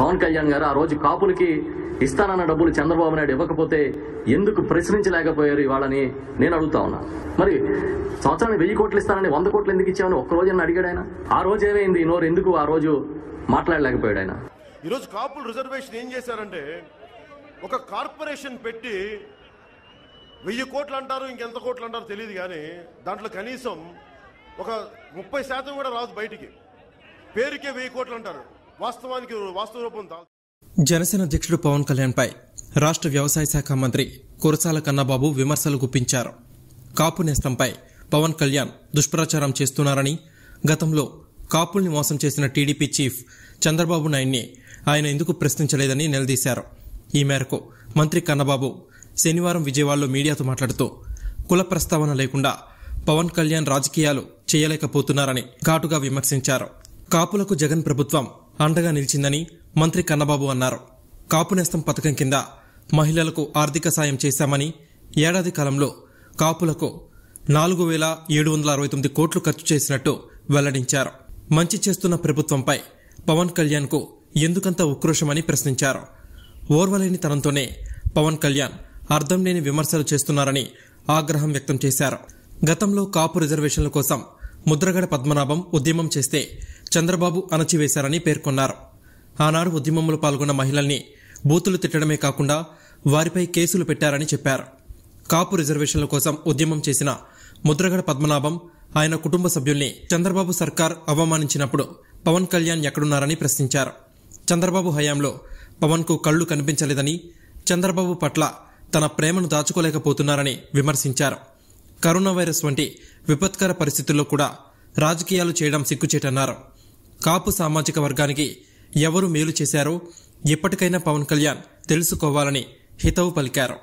పవన్ కళ్యాణ్ గారు ఆ రోజు కాపులకి ఇస్తానన్న డబ్బులు చంద్రబాబు నాయుడు ఇవ్వకపోతే ఎందుకు ప్రశ్నించలేకపోయారు ఇవాళని నేను అడుగుతా ఉన్నా మరి సంవత్సరానికి వెయ్యి కోట్లు ఇస్తానని వంద కోట్లు ఎందుకు ఇచ్చామని ఒక్క రోజు అడిగాడు ఆయన ఆ రోజు ఏమైంది నోరు ఎందుకు ఆ రోజు మాట్లాడలేకపోయాడు ఆయన ఈరోజు కాపులు రిజర్వేషన్ ఏం చేశారంటే ఒక కార్పొరేషన్ పెట్టి వెయ్యి కోట్లు అంటారు ఇంకెంత కోట్లు అంటారు తెలియదు కానీ దాంట్లో కనీసం ఒక ముప్పై శాతం కూడా రాదు బయటికి పేరుకే వెయ్యి కోట్లు అంటారు వాస్తవానికి వాస్తవ రూపం జనసేన అధ్యక్షుడు పవన్ కళ్యాణ్పై రాష్ట్ర వ్యవసాయ శాఖ మంత్రి కురసాల కన్నబాబు విమర్శలు గుప్పించారు కాపు నేస్తంపై పవన్ కళ్యాణ్ దుష్ప్రచారం చేస్తున్నారని గతంలో కాపుల్ని మోసం చేసిన టీడీపీ చీఫ్ చంద్రబాబు నాయుడిని ఆయన ఎందుకు ప్రశ్నించలేదని నిలదీశారు ఈ మేరకు మంత్రి కన్నబాబు శనివారం విజయవాడలో మీడియాతో మాట్లాడుతూ కుల ప్రస్తావన లేకుండా పవన్ కళ్యాణ్ రాజకీయాలు చేయలేకపోతున్నారని ఘాటుగా విమర్శించారు కాపులకు జగన్ ప్రభుత్వం అండగా నిలిచిందని మంత్రి కన్నబాబు అన్నారు కాపునేస్తం పథకం కింద మహిళలకు ఆర్థిక సాయం చేశామని ఏడాది కాలంలో కాపులకు నాలుగు వేల ఏడు వందల అరవై తొమ్మిది కోట్లు ఖర్చు చేసినట్టు వెల్లడించారు మంచి చేస్తున్న ప్రభుత్వంపై పవన్ కళ్యాణ్కు ఎందుకంత ఉక్రోషమని ప్రశ్నించారు ఓర్వలేని తనంతోనే పవన్ కళ్యాణ్ అర్థం లేని విమర్శలు చేస్తున్నారని ఆగ్రహం వ్యక్తం చేశారు గతంలో కాపు రిజర్వేషన్ల కోసం ముద్రగడ పద్మనాభం ఉద్యమం చేస్తే చంద్రబాబు అణచివేశారని పేర్కొన్నారు ఆనాడు ఉద్యమంలో పాల్గొన్న మహిళల్ని బూతులు తిట్టడమే కాకుండా వారిపై కేసులు పెట్టారని చెప్పారు కాపు రిజర్వేషన్ల కోసం ఉద్యమం చేసిన ముద్రగడ పద్మనాభం ఆయన కుటుంబ సభ్యుల్ని చంద్రబాబు సర్కార్ అవమానించినప్పుడు పవన్ కళ్యాణ్ ఎక్కడున్నారని ప్రశ్నించారు చంద్రబాబు హయాంలో పవన్కు కళ్లు కనిపించలేదని చంద్రబాబు పట్ల తన ప్రేమను దాచుకోలేకపోతున్నారని విమర్శించారు కరోనా వైరస్ వంటి విపత్కర పరిస్థితుల్లో కూడా రాజకీయాలు చేయడం సిగ్గుచేటన్నారు కాపు సామాజిక వర్గానికి ఎవరు మేలు చేశారో ఎప్పటికైనా పవన్ కళ్యాణ్ తెలుసుకోవాలని హితవు పలికారు